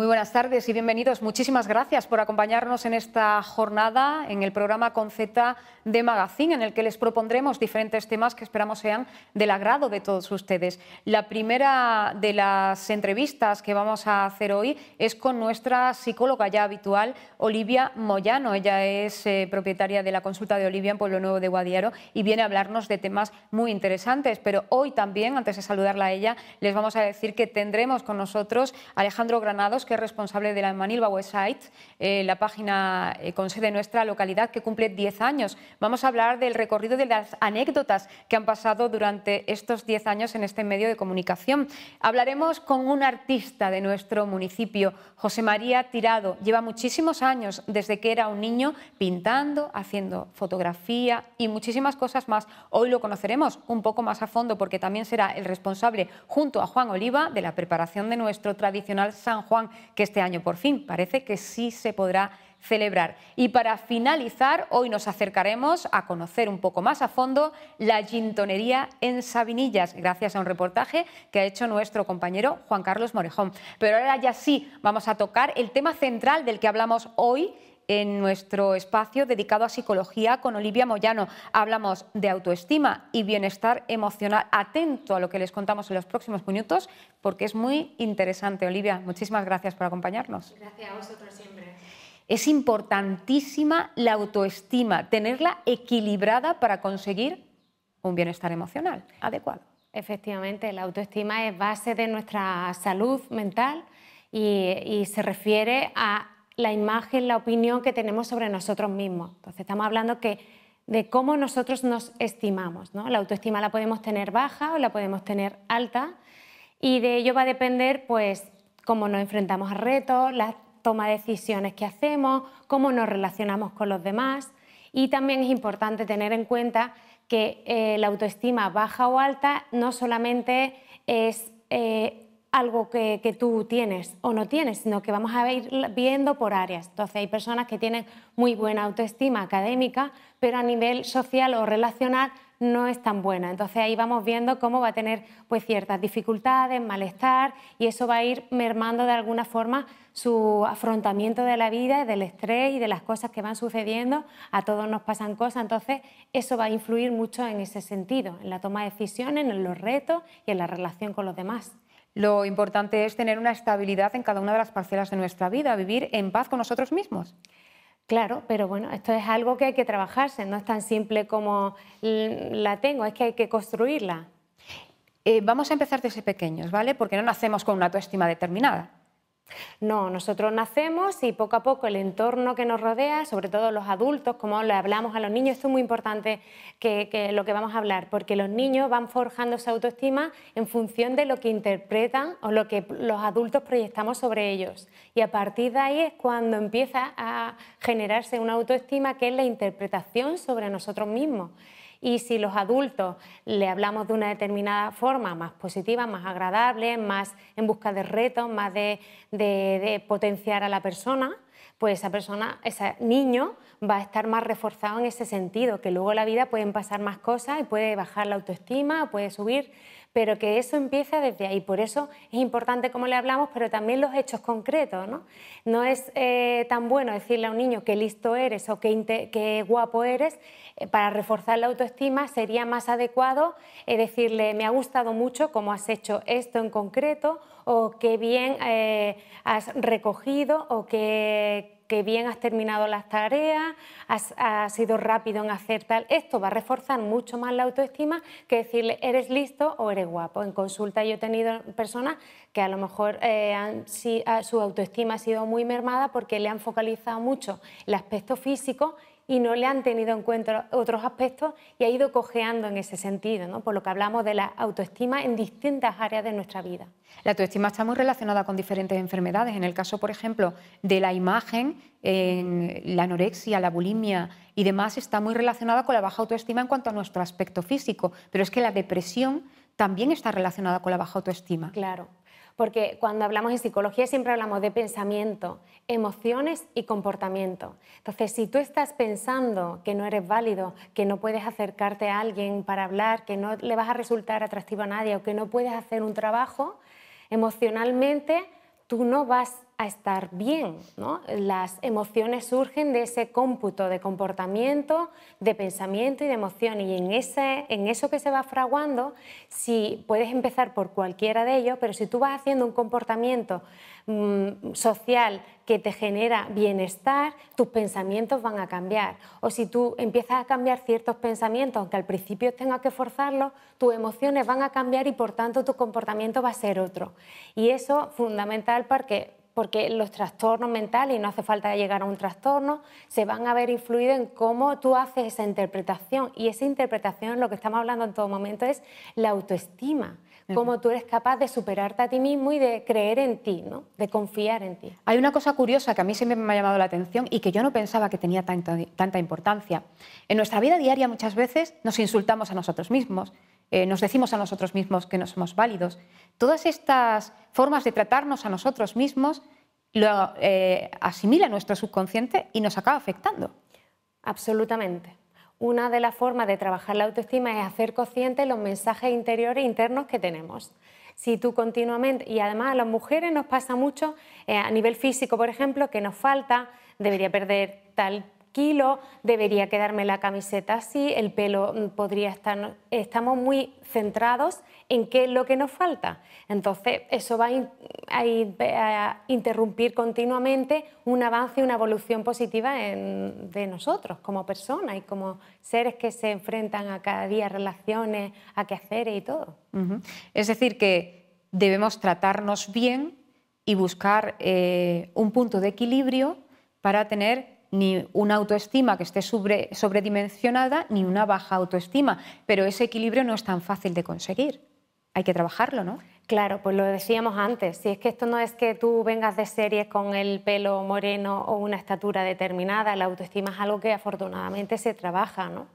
Muy buenas tardes y bienvenidos. Muchísimas gracias por acompañarnos en esta jornada en el programa con Z de Magazine, en el que les propondremos diferentes temas que esperamos sean del agrado de todos ustedes. La primera de las entrevistas que vamos a hacer hoy es con nuestra psicóloga ya habitual, Olivia Moyano. Ella es eh, propietaria de la consulta de Olivia en Pueblo Nuevo de Guadiaro y viene a hablarnos de temas muy interesantes. Pero hoy también, antes de saludarla a ella, les vamos a decir que tendremos con nosotros Alejandro Granados que es responsable de la Manilva Website, eh, la página eh, con sede de nuestra localidad que cumple 10 años. Vamos a hablar del recorrido de las anécdotas que han pasado durante estos 10 años en este medio de comunicación. Hablaremos con un artista de nuestro municipio, José María Tirado. Lleva muchísimos años desde que era un niño pintando, haciendo fotografía y muchísimas cosas más. Hoy lo conoceremos un poco más a fondo porque también será el responsable, junto a Juan Oliva, de la preparación de nuestro tradicional San Juan, que este año por fin parece que sí se podrá celebrar. Y para finalizar, hoy nos acercaremos a conocer un poco más a fondo la gintonería en Sabinillas, gracias a un reportaje que ha hecho nuestro compañero Juan Carlos Morejón. Pero ahora ya sí, vamos a tocar el tema central del que hablamos hoy en nuestro espacio dedicado a psicología con Olivia Moyano. Hablamos de autoestima y bienestar emocional. Atento a lo que les contamos en los próximos minutos porque es muy interesante. Olivia, muchísimas gracias por acompañarnos. Gracias a vosotros siempre. Es importantísima la autoestima, tenerla equilibrada para conseguir un bienestar emocional adecuado. Efectivamente, la autoestima es base de nuestra salud mental y, y se refiere a la imagen, la opinión que tenemos sobre nosotros mismos. Entonces estamos hablando de cómo nosotros nos estimamos. La autoestima la podemos tener baja o la podemos tener alta y de ello va a depender pues, cómo nos enfrentamos a retos, la toma de decisiones que hacemos, cómo nos relacionamos con los demás. Y también es importante tener en cuenta que eh, la autoestima baja o alta no solamente es eh, algo que, tú tienes o no tienes, sino que vamos a ir viendo por áreas. Entonces hay personas que tienen muy buena autoestima académica, pero a nivel social o relacional no es tan buena. Entonces ahí vamos viendo cómo va a tener pues, ciertas dificultades, malestar, y eso va a ir mermando de alguna forma su afrontamiento de la vida, del estrés y de las cosas que van sucediendo. A todos nos pasan cosas, entonces eso va a influir mucho en ese sentido, en la toma de decisiones, en los retos y en la relación con los demás. Lo importante es tener una estabilidad en cada una de las parcelas de nuestra vida, vivir en paz con nosotros mismos. Claro, pero bueno, esto es algo que hay que trabajarse, no es tan simple como la tengo, es que hay que construirla. Eh, vamos a empezar desde pequeños, ¿vale? Porque no nacemos con una autoestima determinada. No, nosotros nacemos y poco a poco el entorno que nos rodea, sobre todo los adultos, como le hablamos a los niños, esto es muy importante que, lo que vamos a hablar, porque los niños van forjando esa autoestima en función de lo que interpretan o lo que los adultos proyectamos sobre ellos. Y a partir de ahí es cuando empieza a generarse una autoestima que es la interpretación sobre nosotros mismos. Y si los adultos le hablamos de una determinada forma más positiva, más agradable, más en busca de retos, más de, potenciar a la persona, pues esa persona, ese niño va a estar más reforzado en ese sentido, que luego en la vida pueden pasar más cosas y puede bajar la autoestima, puede subir pero que eso empiece desde ahí. Por eso es importante como le hablamos, pero también los hechos concretos. No, no es eh, tan bueno decirle a un niño que listo eres o qué guapo eres, eh, para reforzar la autoestima sería más adecuado eh, decirle me ha gustado mucho cómo has hecho esto en concreto o qué bien eh, has recogido o qué, bien has terminado las tareas, has, sido rápido en hacer tal. Esto va a reforzar mucho más la autoestima que decirle eres listo o eres guapo. En consulta yo he tenido personas que a lo mejor eh, ah, su autoestima ha sido muy mermada porque le han focalizado mucho el aspecto físico y no le han tenido en cuenta otros aspectos y ha ido cojeando en ese sentido, por lo que hablamos de la autoestima en distintas áreas de nuestra vida. La autoestima está muy relacionada con diferentes enfermedades. En el caso, por ejemplo, de la imagen, en la anorexia, la bulimia y demás está muy relacionada con la baja autoestima en cuanto a nuestro aspecto físico, pero es que la depresión también está relacionada con la baja autoestima. Claro porque cuando hablamos de psicología siempre hablamos de pensamiento, emociones y comportamiento. Entonces, si tú estás pensando que no eres válido, que no puedes acercarte a alguien para hablar, que no le vas a resultar atractivo a nadie o que no puedes hacer un trabajo, emocionalmente tú no vas a estar bien. Las emociones surgen de ese cómputo de comportamiento, de pensamiento y de emoción. Y en, ese, en eso que se va fraguando, si puedes empezar por cualquiera de ellos, pero si tú vas haciendo un comportamiento mm, social que te genera bienestar, tus pensamientos van a cambiar. O si tú empiezas a cambiar ciertos pensamientos, aunque al principio tengas que forzarlos, tus emociones van a cambiar y por tanto tu comportamiento va a ser otro. Y eso fundamental porque porque los trastornos mentales, y no hace falta llegar a un trastorno, se van a ver influidos en cómo tú haces esa interpretación. Y esa interpretación, lo que estamos hablando en todo momento, es la autoestima cómo tú eres capaz de superarte a ti mismo y de creer en ti, ¿no? de confiar en ti. Hay una cosa curiosa que a mí siempre me ha llamado la atención y que yo no pensaba que tenía tanta importancia. En nuestra vida diaria muchas veces nos insultamos a nosotros mismos, eh, nos decimos a nosotros mismos que no somos válidos. Todas estas formas de tratarnos a nosotros mismos lo eh, asimila nuestro subconsciente y nos acaba afectando. Absolutamente. Una de las formas de trabajar la autoestima es hacer conscientes los mensajes interiores internos que tenemos si tú continuamente, y además a las mujeres nos pasa mucho eh, a nivel físico, por ejemplo, que nos falta, debería perder tal kilo, debería quedarme la camiseta así, el pelo mm, podría estar... Estamos muy centrados en qué es lo que nos falta. Entonces, eso va a, interrumpir continuamente un avance y una evolución positiva de nosotros como personas y como seres que se enfrentan a cada día relaciones, a hacer y todo. Es decir, que debemos tratarnos bien y buscar eh, un punto de equilibrio para tener ni una autoestima que esté sobre, sobredimensionada ni una baja autoestima, pero ese equilibrio no es tan fácil de conseguir. Hay que trabajarlo, ¿no? Claro, pues lo decíamos antes, si es que esto no es que tú vengas de serie con el pelo moreno o una estatura determinada, la autoestima es algo que afortunadamente se trabaja, ¿no?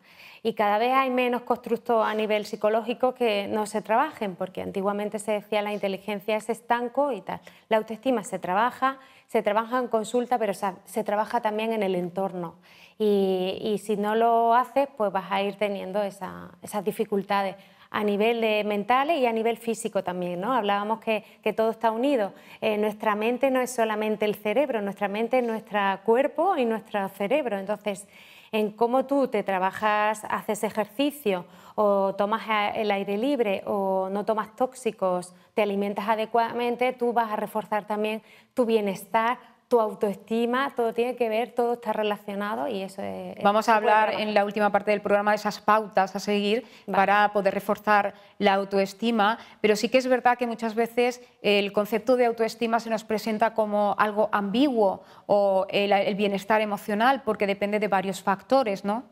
y cada vez hay menos constructos a nivel psicológico que no se trabajen, porque antiguamente se decía la inteligencia es estanco y tal. La autoestima se trabaja, se trabaja en consulta, pero se trabaja también en el entorno. Y, si no lo haces, pues vas a ir teniendo esas dificultades a nivel mental y a nivel físico también, ¿no? Hablábamos que, todo está unido. Eh, nuestra mente no es solamente el cerebro, nuestra mente es nuestro cuerpo y nuestro cerebro. Entonces, en cómo tú te trabajas, haces ejercicio o tomas el aire libre o no tomas tóxicos, te alimentas adecuadamente, tú vas a reforzar también tu bienestar autoestima, todo tiene que ver, todo está relacionado y eso es... Vamos a hablar en la última parte del programa de esas pautas a seguir para poder reforzar la autoestima, pero sí que es verdad que muchas veces el concepto de autoestima se nos presenta como algo ambiguo o el bienestar emocional porque depende de varios factores, ¿no?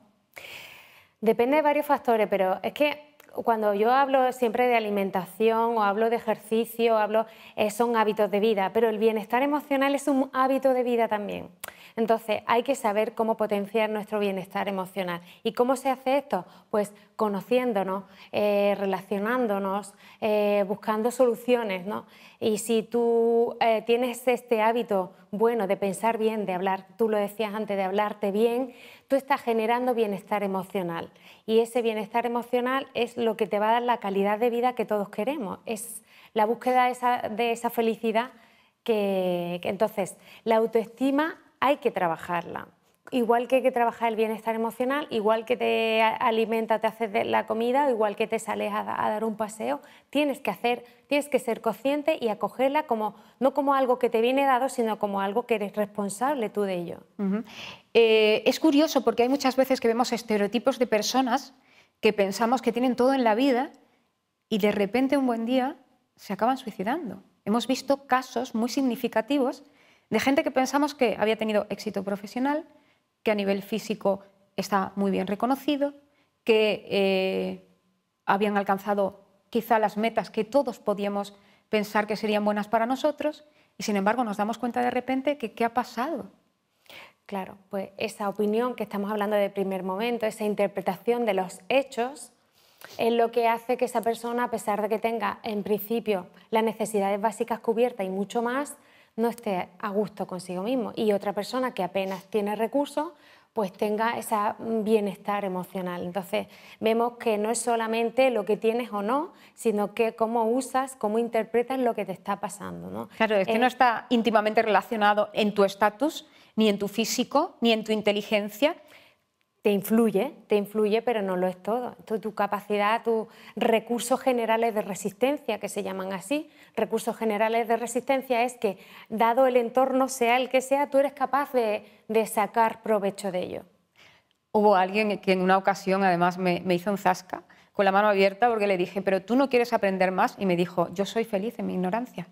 Depende de varios factores, pero es que cuando yo hablo siempre de alimentación o hablo de ejercicio, hablo, eh, son hábitos de vida, pero el bienestar emocional es un hábito de vida también. Entonces hay que saber cómo potenciar nuestro bienestar emocional. ¿Y cómo se hace esto? Pues conociéndonos, eh, relacionándonos, eh, buscando soluciones. ¿no? Y si tú tienes este hábito bueno de pensar bien, de hablar, tú lo decías antes, de hablarte bien, tú estás generando bienestar emocional y ese bienestar emocional es lo que te va a dar la calidad de vida que todos queremos, es la búsqueda de esa, felicidad que entonces la autoestima hay que trabajarla igual que, que trabajar el bienestar emocional, igual que te alimenta, te haces la comida, igual que te sales a, dar un paseo, tienes que hacer, tienes que ser consciente y acogerla como no como algo que te viene dado, sino como algo que eres responsable tú de ello. Eh, es curioso porque hay muchas veces que vemos estereotipos de personas que pensamos que tienen todo en la vida y de repente un buen día se acaban suicidando. Hemos visto casos muy significativos de gente que pensamos que había tenido éxito profesional, que a nivel físico está muy bien reconocido, que eh, habían alcanzado quizá las metas que todos podíamos pensar que serían buenas para nosotros y sin embargo nos damos cuenta de repente que qué ha pasado. Claro, pues esa opinión que estamos hablando de primer momento, esa interpretación de los hechos, es lo que hace que esa persona, a pesar de que tenga en principio las necesidades básicas cubiertas y mucho más, no esté a gusto consigo mismo y otra persona que apenas tiene recursos pues tenga ese bienestar emocional. Entonces vemos que no es solamente lo que tienes o no, sino que cómo usas, cómo interpretas lo que te está pasando. ¿no? Claro, es que eh, no está íntimamente relacionado en tu estatus, ni en tu físico, ni en tu inteligencia, te influye, te influye, pero no lo es todo. tu capacidad, tus recursos generales de resistencia, que se llaman así, recursos generales de resistencia es que, dado el entorno, sea el que sea, tú eres capaz de, sacar provecho de ello. Hubo alguien que en una ocasión, además, me, hizo un zasca con la mano abierta porque le dije, pero tú no quieres aprender más, y me dijo, yo soy feliz en mi ignorancia.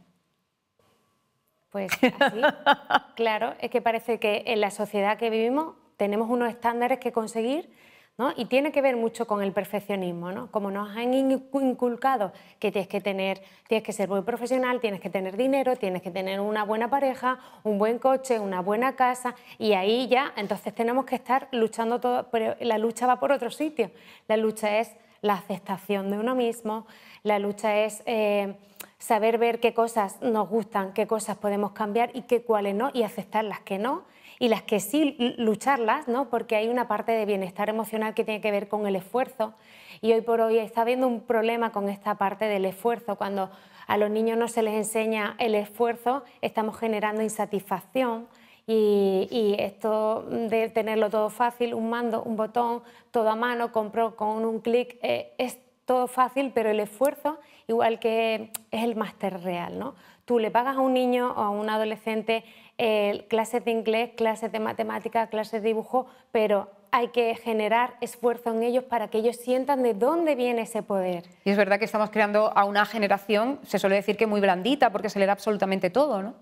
Pues así, claro, es que parece que en la sociedad que vivimos tenemos unos estándares que conseguir ¿no? y tiene que ver mucho con el perfeccionismo. ¿no? Como nos han inculcado que tienes que, tener, tienes que ser muy profesional, tienes que tener dinero, tienes que tener una buena pareja, un buen coche, una buena casa y ahí ya entonces tenemos que estar luchando todo, pero la lucha va por otro sitio. La lucha es la aceptación de uno mismo, la lucha es... Eh, saber ver qué cosas nos gustan, qué cosas podemos cambiar y qué cuáles no, y aceptar las que no, y las que sí lucharlas, ¿no? porque hay una parte de bienestar emocional que tiene que ver con el esfuerzo y hoy por hoy está habiendo un problema con esta parte del esfuerzo. Cuando a los niños no se les enseña el esfuerzo, estamos generando insatisfacción, y, esto de tenerlo todo fácil, un mando, un botón, todo a mano, compro con un clic, eh, es todo fácil, pero el esfuerzo, igual que es el máster real, ¿no? Tú le pagas a un niño o a un adolescente eh, clases de inglés, clases de matemática, clases de dibujo, pero hay que generar esfuerzo en ellos para que ellos sientan de dónde viene ese poder. Y es verdad que estamos creando a una generación, se suele decir que muy blandita, porque se le da absolutamente todo, ¿no?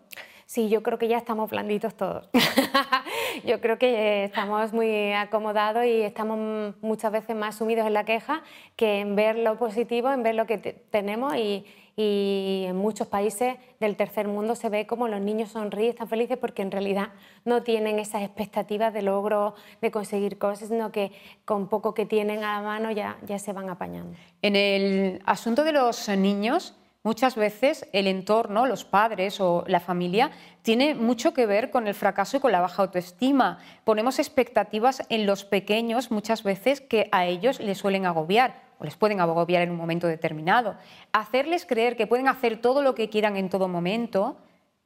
Sí, yo creo que ya estamos blanditos todos. yo creo que eh, estamos muy acomodados y estamos muchas veces más sumidos en la queja que en ver lo positivo, en ver lo que tenemos y, y en muchos países del tercer mundo se ve como los niños sonríen, están felices porque en realidad no tienen esas expectativas de logro, de conseguir cosas, sino que con poco que tienen a la mano ya, ya se van apañando. En el asunto de los niños, Muchas veces el entorno, los padres o la familia, tiene mucho que ver con el fracaso y con la baja autoestima. Ponemos expectativas en los pequeños muchas veces que a ellos les suelen agobiar o les pueden agobiar en un momento determinado. Hacerles creer que pueden hacer todo lo que quieran en todo momento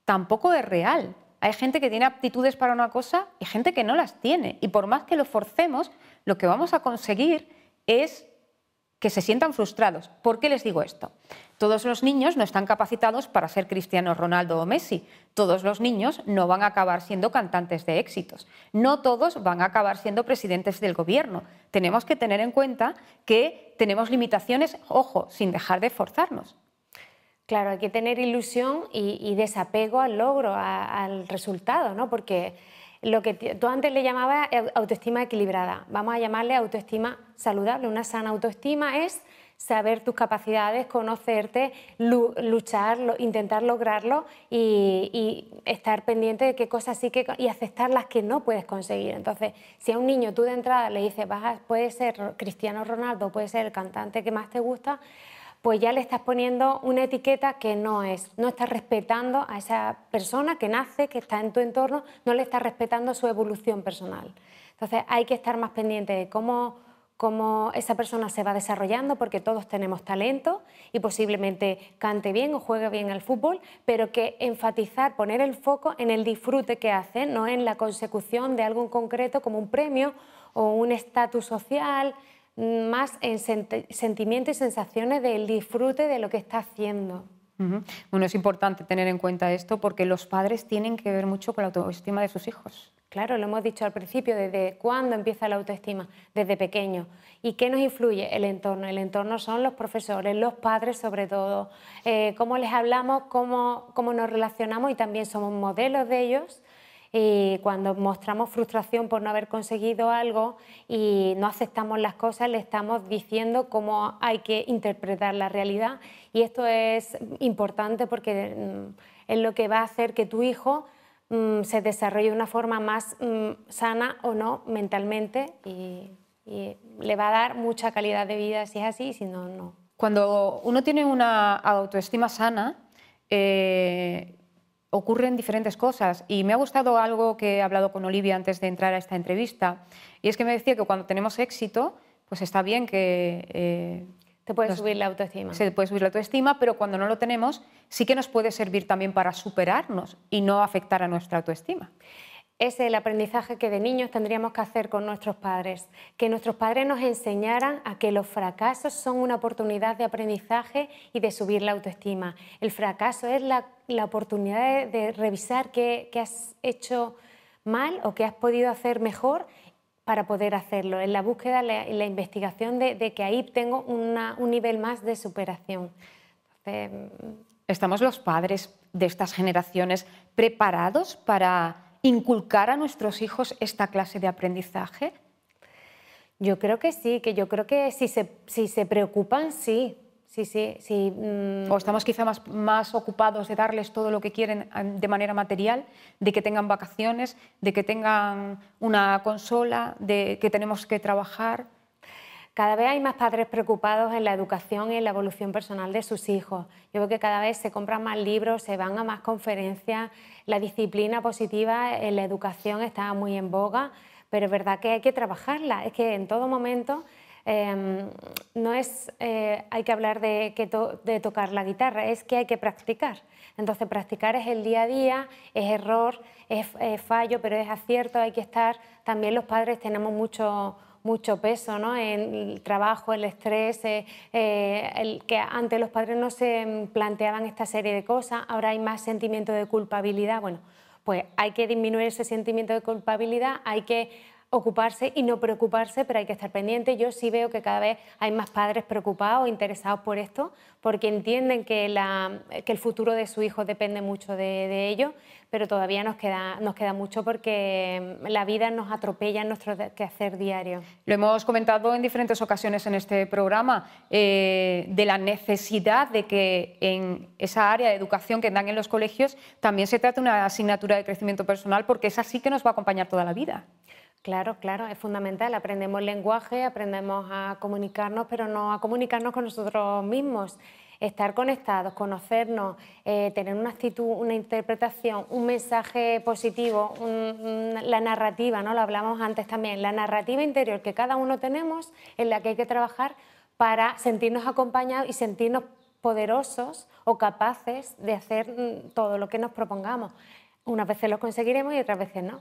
tampoco es real. Hay gente que tiene aptitudes para una cosa y gente que no las tiene. Y por más que lo forcemos, lo que vamos a conseguir es que se sientan frustrados. ¿Por qué les digo esto? Todos los niños no están capacitados para ser Cristiano Ronaldo o Messi. Todos los niños no van a acabar siendo cantantes de éxitos. No todos van a acabar siendo presidentes del gobierno. Tenemos que tener en cuenta que tenemos limitaciones, ojo, sin dejar de forzarnos. Claro, hay que tener ilusión y, desapego al logro, al resultado, ¿no? Porque lo que tú antes le llamabas autoestima equilibrada. Vamos a llamarle autoestima saludable. Una sana autoestima es saber tus capacidades, conocerte, luchar, intentar lograrlo y, estar pendiente de qué cosas sí que y aceptar las que no puedes conseguir. Entonces, si a un niño tú de entrada le dices, vas ser Cristiano Ronaldo, puede ser el cantante que más te gusta, pues ya le estás poniendo una etiqueta que no es, no estás respetando a esa persona que nace, que está en tu entorno, no le estás respetando su evolución personal. Entonces hay que estar más pendiente de cómo, cómo esa persona se va desarrollando, porque todos tenemos talento y posiblemente cante bien o juegue bien al fútbol, pero que enfatizar, poner el foco en el disfrute que hace, no en la consecución de algo en concreto como un premio o un estatus social, más en sentimientos y sensaciones del disfrute de lo que está haciendo. Bueno, es importante tener en cuenta esto porque los padres tienen que ver mucho con la autoestima de sus hijos. Claro, lo hemos dicho al principio, desde cuándo empieza la autoestima, desde pequeño. ¿Y qué nos influye? El entorno. El entorno son los profesores, los padres sobre todo, eh, cómo les hablamos, cómo, cómo nos relacionamos y también somos modelos de ellos y eh, cuando mostramos frustración por no haber conseguido algo y no aceptamos las cosas, le estamos diciendo cómo hay que interpretar la realidad. Y esto es importante porque mm, es lo que va a hacer que tu hijo mm, se desarrolle de una forma más mm, sana o no mentalmente y, le va a dar mucha calidad de vida si es así y si no, no. Cuando uno tiene una autoestima sana, eh, ocurren diferentes cosas y me ha gustado algo que he hablado con Olivia antes de entrar a esta entrevista y es que me decía que cuando tenemos éxito, pues está bien que... Eh, te puede subir la autoestima. Se puede subir la autoestima, pero cuando no lo tenemos sí que nos puede servir también para superarnos y no afectar a nuestra autoestima es el aprendizaje que de niños tendríamos que hacer con nuestros padres, que nuestros padres nos enseñaran a que los fracasos son una oportunidad de aprendizaje y de subir la autoestima. El fracaso es la, oportunidad de, revisar qué, has hecho mal o qué has podido hacer mejor para poder hacerlo, en la búsqueda, y la, investigación de, que ahí tengo un nivel más de superación. Mm, ¿Estamos los padres de estas generaciones preparados para inculcar a nuestros hijos esta clase de aprendizaje? Yo creo que sí, que yo creo que si se, si se preocupan, sí. Sí, sí, mm, O estamos quizá más, más ocupados de darles todo lo que quieren de manera material, de que tengan vacaciones, de que tengan una consola, de que tenemos que trabajar. Cada vez hay más padres preocupados en la educación y en la evolución personal de sus hijos. Yo veo que cada vez se compran más libros, se van a más conferencias, la disciplina positiva en la educación está muy en boga, pero es verdad que hay que trabajarla, es que en todo momento em, no es eh, hay que hablar de, tocar la guitarra, es que hay que practicar. Entonces practicar es el día a día, es error, es fallo, pero es acierto, hay que estar, también los padres tenemos mucho mucho peso ¿no? en el trabajo, el estrés, eh, eh, el que antes los padres no se planteaban esta serie de cosas, ahora hay más sentimiento de culpabilidad. Bueno, pues hay que disminuir ese sentimiento de culpabilidad, hay que ocuparse y no preocuparse, pero hay que estar pendiente. Yo sí veo que cada vez hay más padres preocupados, interesados por esto, porque entienden que, el futuro de su hijo depende mucho de, ello. pero todavía nos queda, nos queda mucho porque mm, la vida nos atropella en nuestro quehacer diario. Lo hemos comentado en diferentes ocasiones en este programa, eh, de la necesidad de que en esa área de educación que dan en los colegios también se trate una asignatura de crecimiento personal, porque es así que nos va a acompañar toda la vida. Claro, claro, es fundamental. Aprendemos lenguaje, aprendemos a comunicarnos, pero no a comunicarnos con nosotros mismos. Estar conectados, conocernos, eh, tener una actitud, una interpretación, un mensaje positivo, la narrativa, ¿no? Lo hablamos antes también, la narrativa interior que cada uno tenemos, en la que hay que trabajar para sentirnos acompañados y sentirnos poderosos o capaces de hacer mm, todo lo que nos propongamos. Unas veces lo conseguiremos y otras veces no.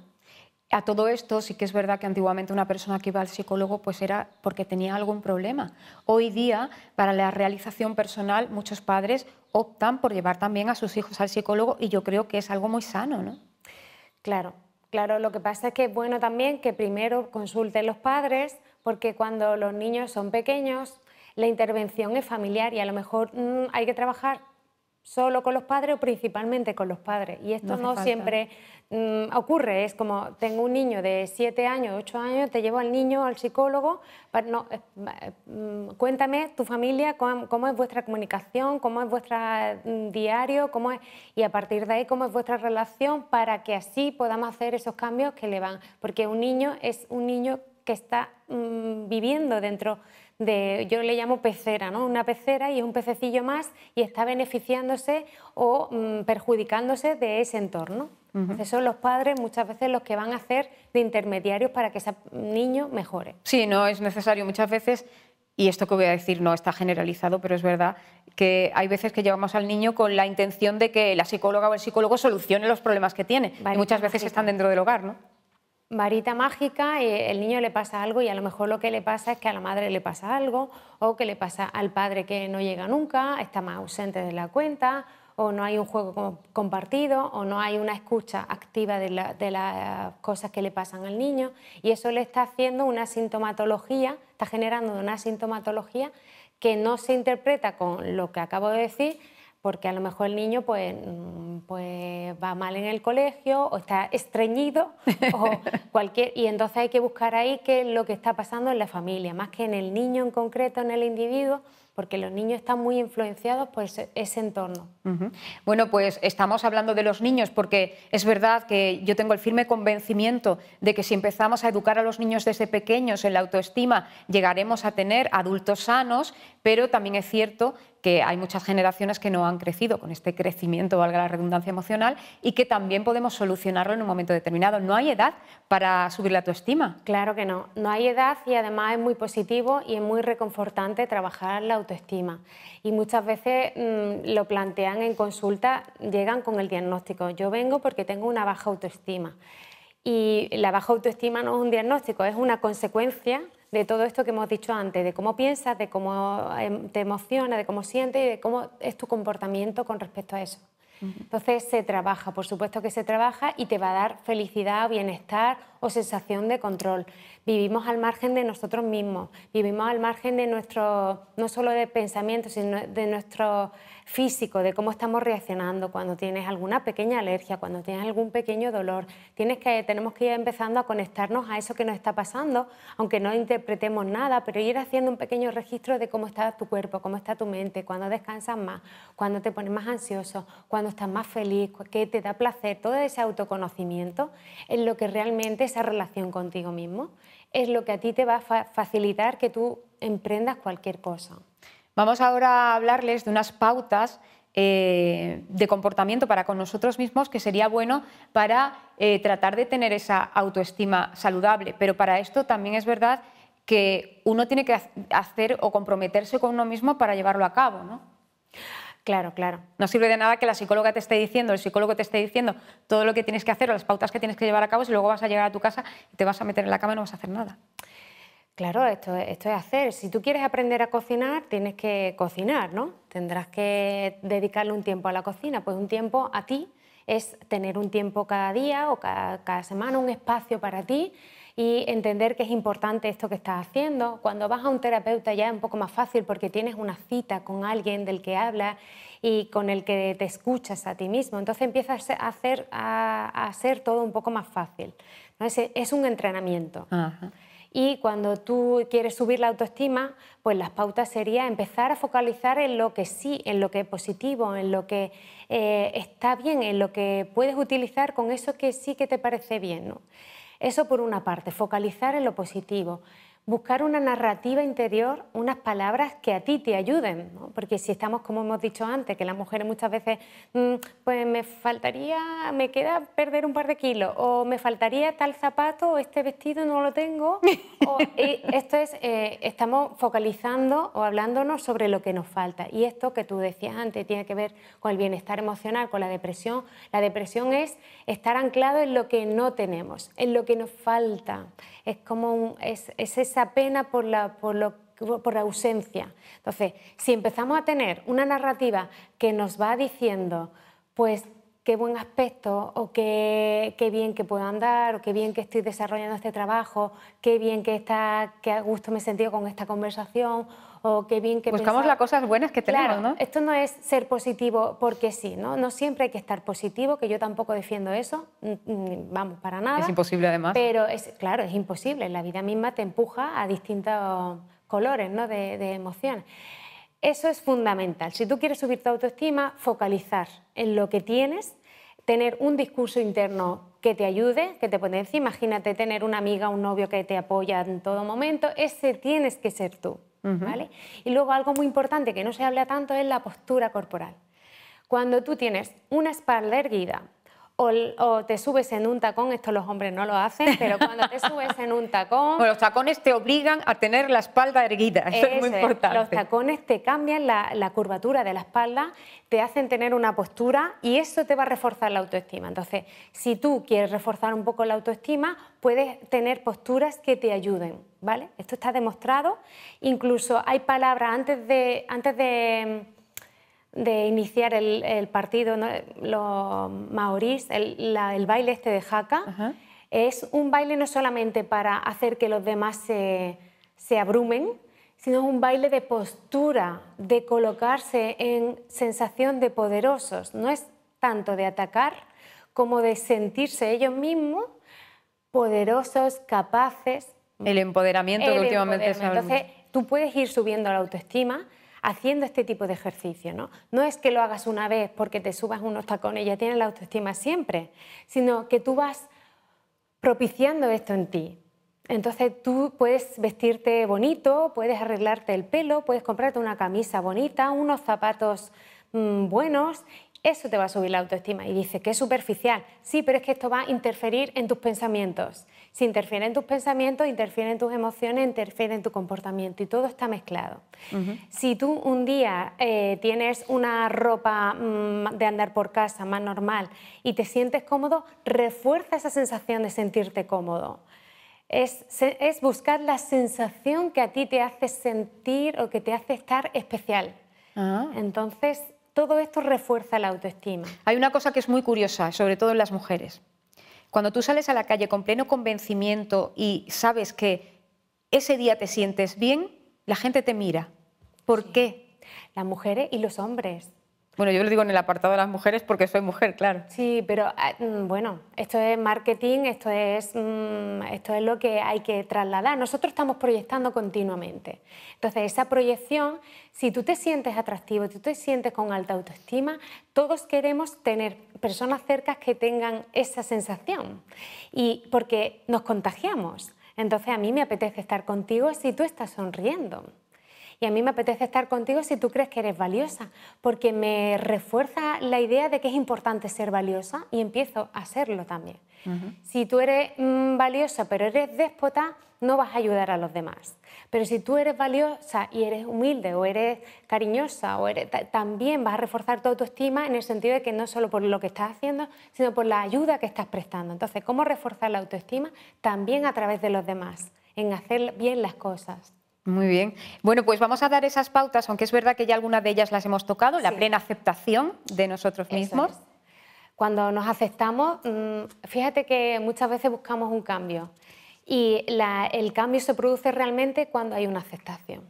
A todo esto sí que es verdad que antiguamente una persona que iba al psicólogo pues era porque tenía algún problema. Hoy día, para la realización personal, muchos padres optan por llevar también a sus hijos al psicólogo y yo creo que es algo muy sano, ¿no? Claro, claro. Lo que pasa es que es bueno también que primero consulten los padres porque cuando los niños son pequeños la intervención es familiar y a lo mejor mm, hay que trabajar solo con los padres o principalmente con los padres. Y esto no, siempre mm, ocurre. Es como tengo un niño de 7 años, 8 años, te llevo al niño al psicólogo. no, eh, mm, cuéntame tu familia, cómo, es vuestra comunicación, cómo es vuestro mm, diario, cómo es, y a partir de ahí cómo es vuestra relación para que así podamos hacer esos cambios que le van. Porque un niño es un niño que está viviendo dentro yo le llamo pecera, ¿no? Una pecera y un pececillo más y está beneficiándose o mm, perjudicándose de ese entorno. Entonces son los padres muchas veces los que van a hacer de intermediarios para que ese niño mejore. Sí, no es necesario muchas veces y esto que voy a decir no está generalizado, pero es verdad que hay veces que llevamos al niño con la intención de que la psicóloga o el psicólogo solucione los problemas que tiene. y muchas veces están dentro del hogar, ¿no? varita mágica, eh, el niño le pasa algo y a lo mejor lo que le pasa es que a la madre le pasa algo o que le pasa al padre que no llega nunca, está más ausente de la cuenta o no hay un juego compartido o no hay una escucha activa de, las cosas que le pasan al niño y eso le está haciendo una sintomatología, está generando una sintomatología que no se interpreta con lo que acabo de decir, porque a lo mejor el niño pues, mm, pues va mal en el colegio o está estreñido o cualquier y entonces hay que buscar ahí qué es lo que está pasando en la familia más que en el niño en concreto en el individuo porque los niños están muy influenciados por ese, entorno. Bueno, pues estamos hablando de los niños porque es verdad que yo tengo el firme convencimiento de que si empezamos a educar a los niños desde pequeños en la autoestima, llegaremos a tener adultos sanos pero también es cierto que hay muchas generaciones que no han crecido con este crecimiento, valga la redundancia emocional, y que también podemos solucionarlo en un momento determinado. No hay edad para subir la autoestima. Claro que no, no hay edad y además es muy positivo y es muy reconfortante trabajar la autoestima. Y muchas veces mm, lo plantean en consulta, llegan con el diagnóstico, yo vengo porque tengo una baja autoestima. Y la baja autoestima no es un diagnóstico, es una consecuencia de todo esto que hemos dicho antes, de cómo piensas, de cómo em, te emociona, de cómo sientes y de cómo es tu comportamiento con respecto a eso. Entonces se trabaja, por supuesto que se trabaja y te va a dar felicidad, bienestar o sensación de control. Vivimos al margen de nosotros mismos, vivimos al margen de nuestro, no solo de pensamientos, sino de nuestro físico, de cómo estamos reaccionando cuando tienes alguna pequeña alergia, cuando tienes algún pequeño dolor. tenemos que ir empezando a conectarnos a eso que nos está pasando, aunque no interpretemos nada, pero ir haciendo un pequeño registro de cómo está tu cuerpo, cómo está tu mente, cuando descansas más, cuando te pones más ansioso, cuando estás más feliz, qué te da placer. Todo ese autoconocimiento es lo que realmente esa relación contigo mismo es lo que a ti te va a facilitar que tú emprendas cualquier cosa. Vamos ahora a hablarles de unas pautas eh, de comportamiento para con nosotros mismos que sería bueno para eh, tratar de tener esa autoestima saludable. Pero para esto también es verdad que uno tiene que hacer o comprometerse con uno mismo para llevarlo a cabo, Claro, claro. No sirve de nada que la psicóloga te esté diciendo, el psicólogo te esté diciendo todo lo que tienes que hacer o las pautas que tienes que llevar a cabo si luego vas a llegar a tu casa y te vas a meter en la cama y no vas a hacer nada. Claro, esto, es hacer. Si tú quieres aprender a cocinar, tienes que cocinar, ¿no? Tendrás que dedicarle un tiempo a la cocina, pues un tiempo a ti es tener un tiempo cada día o cada, semana, un espacio para ti y entender que es importante esto que estás haciendo. Cuando vas a un terapeuta ya es un poco más fácil porque tienes una cita con alguien del que habla y con el que te escuchas a ti mismo. Entonces empiezas a hacer, hacer todo un poco más fácil. Es, es un entrenamiento. Ajá. Y cuando tú quieres subir la autoestima, pues las pautas serían empezar a focalizar en lo que sí, en lo que es positivo, en lo que eh, está bien, en lo que puedes utilizar con eso que sí que te parece bien. Eso por una parte, focalizar en lo positivo buscar una narrativa interior, unas palabras que a ti te ayuden, porque si estamos, como hemos dicho antes, que las mujeres muchas veces, mm, pues me faltaría, me queda perder un par de kilos, o me faltaría tal zapato, o este vestido no lo tengo, esto es, eh, estamos focalizando o hablándonos sobre lo que nos falta. Y esto que tú decías antes tiene que ver con el bienestar emocional, con la depresión. La depresión es estar anclado en lo que no tenemos, en lo que nos falta. Es como es ese esa pena por la, por, por la ausencia. Entonces, si empezamos a tener una narrativa que nos va diciendo, pues qué buen aspecto o qué, bien que puedo andar o qué bien que estoy desarrollando este trabajo, qué bien que, está, qué a gusto me he sentido con esta conversación o qué bien que... Buscamos las cosas buenas que tenemos, claro, Esto no es ser positivo porque sí, ¿no? No siempre hay que estar positivo, que yo tampoco defiendo eso, vamos, para nada. Es imposible además. Pero es, claro, es imposible, la vida misma te empuja a distintos colores, ¿no? de, de emociones. Eso es fundamental. Si tú quieres subir tu autoestima, focalizar en lo que tienes, tener un discurso interno que te ayude, que te pones, Imagínate tener una amiga, un novio que te apoya en todo momento. Ese tienes que ser tú. Y luego algo muy importante que no se habla tanto es la postura corporal. Cuando tú tienes una espalda erguida, o, te subes en un tacón, esto los hombres no lo hacen, pero cuando te subes en un tacón... Bueno, los tacones te obligan a tener la espalda erguida, eso es, muy importante. Los tacones te cambian la, la, curvatura de la espalda, te hacen tener una postura y eso te va a reforzar la autoestima. Entonces, si tú quieres reforzar un poco la autoestima, puedes tener posturas que te ayuden, ¿vale? Esto está demostrado. Incluso hay palabras antes de... Antes de de iniciar el, partido, los maorís, el, baile este de jaca, es un baile no solamente para hacer que los demás se, abrumen, sino es un baile de postura, de colocarse en sensación de poderosos. No es tanto de atacar como de sentirse ellos mismos poderosos, capaces. El empoderamiento que últimamente Entonces, tú puedes ir subiendo la autoestima, haciendo este tipo de ejercicio. ¿no? no es que lo hagas una vez porque te subas unos tacones y ya tienes la autoestima siempre, sino que tú vas propiciando esto en ti. Entonces tú puedes vestirte bonito, puedes arreglarte el pelo, puedes comprarte una camisa bonita, unos zapatos mm, buenos eso te va a subir la autoestima. Y dice que es superficial. Sí, pero es que esto va a interferir en tus pensamientos. Si interfiere en tus pensamientos, interfiere en tus emociones, interfiere en tu comportamiento y todo está mezclado. Si tú un día eh, tienes una ropa mm, de andar por casa más normal y te sientes cómodo, refuerza esa sensación de sentirte cómodo. Es, buscar la sensación que a ti te hace sentir o que te hace estar especial. Ah. Entonces, todo esto refuerza la autoestima. Hay una cosa que es muy curiosa, sobre todo en las mujeres. Cuando tú sales a la calle con pleno convencimiento y sabes que ese día te sientes bien, la gente te mira. ¿Por qué? Las mujeres y los hombres. Bueno, yo lo digo en el apartado de las mujeres porque soy mujer, claro. Sí, pero ah, mm, bueno, esto es marketing, esto es, mm, esto es lo que hay que trasladar. Nosotros estamos proyectando continuamente. Entonces, esa proyección, si tú te sientes atractivo, si tú te sientes con alta autoestima, todos queremos tener personas cercas que tengan esa sensación. Y porque nos contagiamos. Entonces, a mí me apetece estar contigo si tú estás sonriendo. Y a mí me apetece estar contigo si tú crees que eres valiosa, porque me refuerza la idea de que es importante ser valiosa y empiezo a serlo también. Si tú eres mm, valiosa pero eres déspota, no vas a ayudar a los demás. Pero si tú eres valiosa y eres humilde o eres cariñosa, o también vas a reforzar tu autoestima en el sentido de que no solo por lo que estás haciendo, sino por la ayuda que estás prestando. Entonces, ¿cómo reforzar la autoestima? También a través de los demás, en hacer bien las cosas. Muy bien. Bueno, pues vamos a dar esas pautas, aunque es verdad que ya algunas de ellas las hemos tocado, la plena aceptación de nosotros mismos. Cuando nos aceptamos, mm, fíjate que muchas veces buscamos un cambio y el cambio se produce realmente cuando hay una aceptación.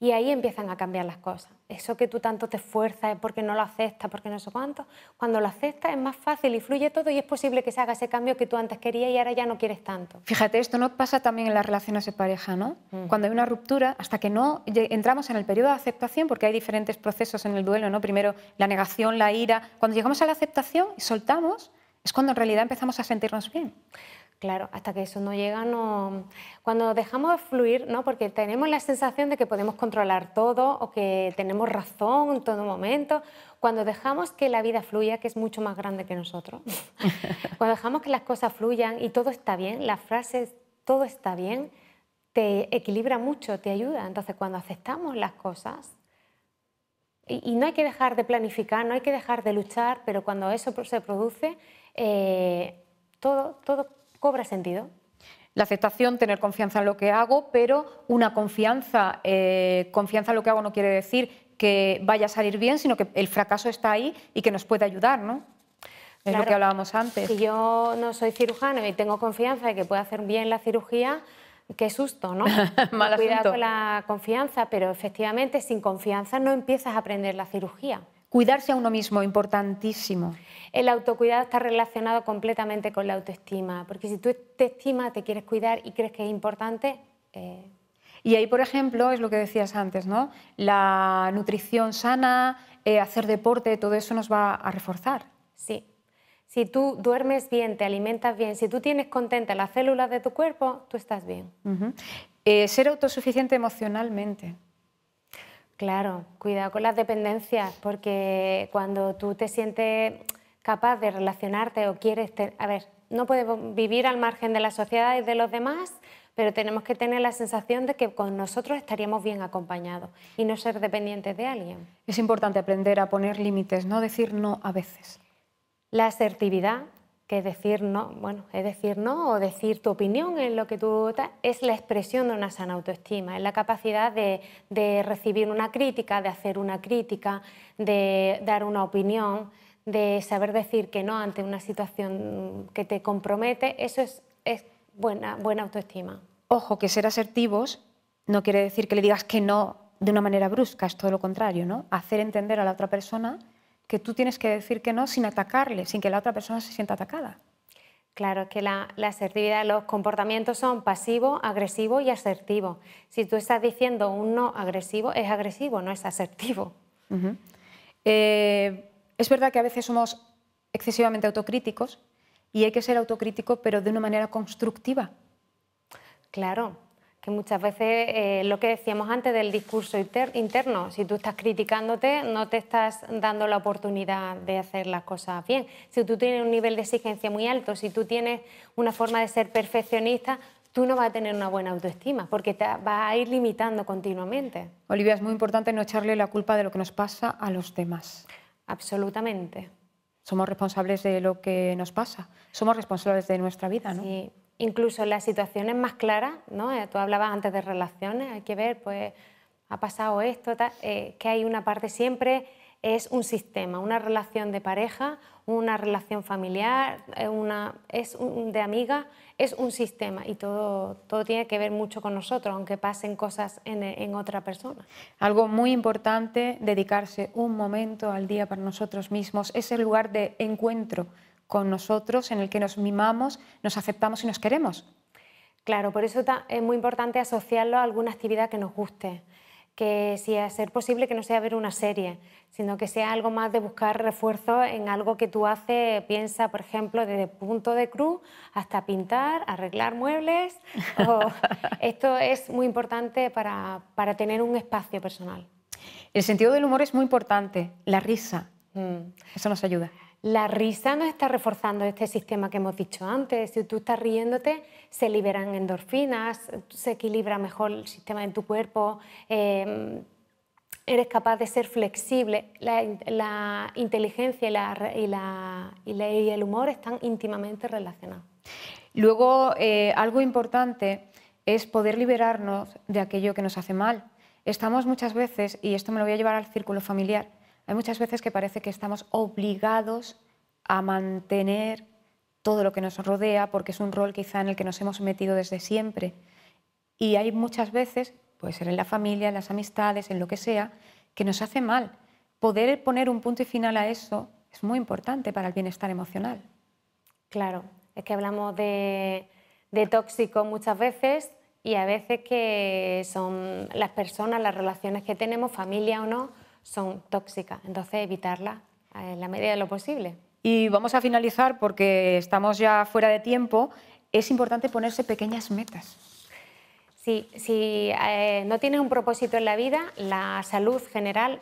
Y ahí empiezan a cambiar las cosas. Eso que tú tanto te esfuerzas es porque no lo aceptas, porque no sé cuánto. Cuando lo aceptas es más fácil y fluye todo y es posible que se haga ese cambio que tú antes querías y ahora ya no quieres tanto. Fíjate, esto no pasa también en las relaciones de pareja, ¿no? Mm. Cuando hay una ruptura, hasta que no entramos en el periodo de aceptación, porque hay diferentes procesos en el duelo, ¿no? Primero la negación, la ira. Cuando llegamos a la aceptación y soltamos, es cuando en realidad empezamos a sentirnos bien. Claro, hasta que eso no llega, no... cuando dejamos de fluir, ¿no? porque tenemos la sensación de que podemos controlar todo o que tenemos razón en todo momento, cuando dejamos que la vida fluya, que es mucho más grande que nosotros, cuando dejamos que las cosas fluyan y todo está bien, la frase todo está bien, te equilibra mucho, te ayuda. Entonces, cuando aceptamos las cosas, y, no hay que dejar de planificar, no hay que dejar de luchar, pero cuando eso se produce, eh, todo, todo cobra sentido? La aceptación, tener confianza en lo que hago, pero una confianza, eh, confianza en lo que hago no quiere decir que vaya a salir bien, sino que el fracaso está ahí y que nos puede ayudar, ¿no? Es lo que hablábamos antes. Si yo no soy cirujano y tengo confianza de que puedo hacer bien la cirugía, qué susto, ¿no? Mal Cuidado con la confianza, pero efectivamente sin confianza no empiezas a aprender la cirugía. Cuidarse a uno mismo, importantísimo. El autocuidado está relacionado completamente con la autoestima, porque si tú te estimas, te quieres cuidar y crees que es importante... Eh. Y ahí, por ejemplo, es lo que decías antes, ¿no? La nutrición sana, eh, hacer deporte, todo eso nos va a reforzar. Sí. Si tú duermes bien, te alimentas bien, si tú tienes contenta las células de tu cuerpo, tú estás bien. Eh, ser autosuficiente emocionalmente. Claro, cuidado con las dependencias, porque cuando tú te sientes capaz de relacionarte o quieres... A ver, no puedes vivir al margen de la sociedad y de los demás, pero tenemos que tener la sensación de que con nosotros estaríamos bien acompañados y no ser dependientes de alguien. Es importante aprender a poner límites, no decir no a veces. La asertividad que decir no, bueno, es decir no o decir tu opinión en lo que tú es la expresión de una sana autoestima, es la capacidad de, recibir una crítica, de hacer una crítica, de dar una opinión, de saber decir que no ante una situación que te compromete, eso es, buena, buena autoestima. Ojo, que ser asertivos no quiere decir que le digas que no de una manera brusca, es todo lo contrario, ¿no? Hacer entender a la otra persona que tú tienes que decir que no sin atacarle, sin que la otra persona se sienta atacada. Claro, que la, asertividad, los comportamientos son pasivo, agresivo y asertivo. Si tú estás diciendo un no agresivo, es agresivo, no es asertivo. Eh, es verdad que a veces somos excesivamente autocríticos y hay que ser autocrítico, pero de una manera constructiva. Claro, muchas veces eh, lo que decíamos antes del discurso interno, si tú estás criticándote, no te estás dando la oportunidad de hacer las cosas bien. Si tú tienes un nivel de exigencia muy alto, si tú tienes una forma de ser perfeccionista, tú no vas a tener una buena autoestima porque te vas a ir limitando continuamente. Olivia, es muy importante no echarle la culpa de lo que nos pasa a los demás. Absolutamente. Somos responsables de lo que nos pasa, somos responsables de nuestra vida, ¿no? incluso en las situaciones más claras, eh, tú hablabas antes de relaciones, hay que ver, pues ha pasado esto, eh, que hay una parte siempre, es un sistema, una relación de pareja, una relación familiar, eh, es de amiga, es un sistema y todo, tiene que ver mucho con nosotros, aunque pasen cosas en otra persona. Algo muy importante, dedicarse un momento al día para nosotros mismos, es el lugar de encuentro con nosotros, en el que nos mimamos, nos aceptamos y nos queremos. Claro, por eso es muy importante asociarlo a alguna actividad que nos guste, que si es ser posible que no sea ver una serie, sino que sea algo más de buscar refuerzo en algo que tú haces, piensa, por ejemplo, desde punto de cruz hasta pintar, arreglar muebles. Esto es muy importante para, tener un espacio personal. El sentido del humor es muy importante, la risa. Mm. Eso nos ayuda. La risa nos está reforzando este sistema que hemos dicho antes. Si tú estás riéndote, se liberan endorfinas, se equilibra mejor el sistema en tu cuerpo, em, eres capaz de ser flexible. La, inteligencia y, el humor están íntimamente relacionados. Luego, eh, algo importante es poder liberarnos de aquello que nos hace mal. Estamos muchas veces, y esto me lo voy a llevar al círculo familiar, hay muchas veces que parece que estamos obligados a mantener todo lo que nos rodea porque es un rol quizá en el que nos hemos metido desde siempre. Y hay muchas veces, puede ser en la familia, en las amistades, en lo que sea, que nos hace mal. Poder poner un punto y final a eso es muy importante para el bienestar emocional. Claro, es que hablamos de, de tóxico muchas veces y a veces que son las personas, las relaciones que tenemos, familia o no, son tóxicas. Entonces, evitarla eh, en la medida de lo posible. Y vamos a finalizar porque estamos ya fuera de tiempo. Es importante ponerse pequeñas metas. Sí, si eh, no tienes un propósito en la vida, la salud general,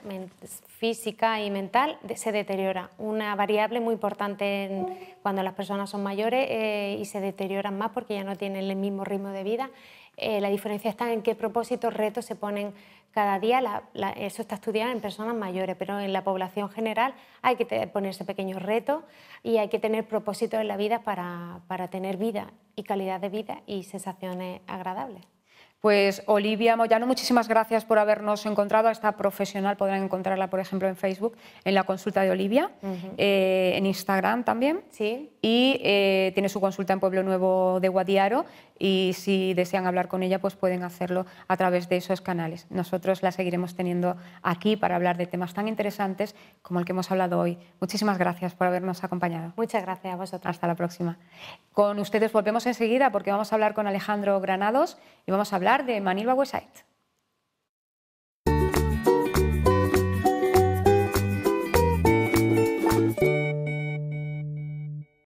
física y mental, se deteriora. Una variable muy importante cuando las personas son mayores eh, y se deterioran más porque ya no tienen el mismo ritmo de vida eh, la diferencia está en qué propósitos, retos se ponen cada día. La, eso está estudiado en personas mayores, pero en la población general hay que ponerse pequeños retos y hay que tener propósitos en la vida para, para tener vida y calidad de vida y sensaciones agradables. Pues Olivia Moyano, muchísimas gracias por habernos encontrado. A esta profesional podrán encontrarla, por ejemplo, en Facebook, en la consulta de Olivia, eh, en Instagram también. Sí. Y eh, tiene su consulta en Pueblo Nuevo de Guadiaro y si desean hablar con ella, pues pueden hacerlo a través de esos canales. Nosotros la seguiremos teniendo aquí para hablar de temas tan interesantes como el que hemos hablado hoy. Muchísimas gracias por habernos acompañado. Muchas gracias a vosotros. Hasta la próxima. Con ustedes volvemos enseguida porque vamos a hablar con Alejandro Granados y vamos a hablar de Manilva Website.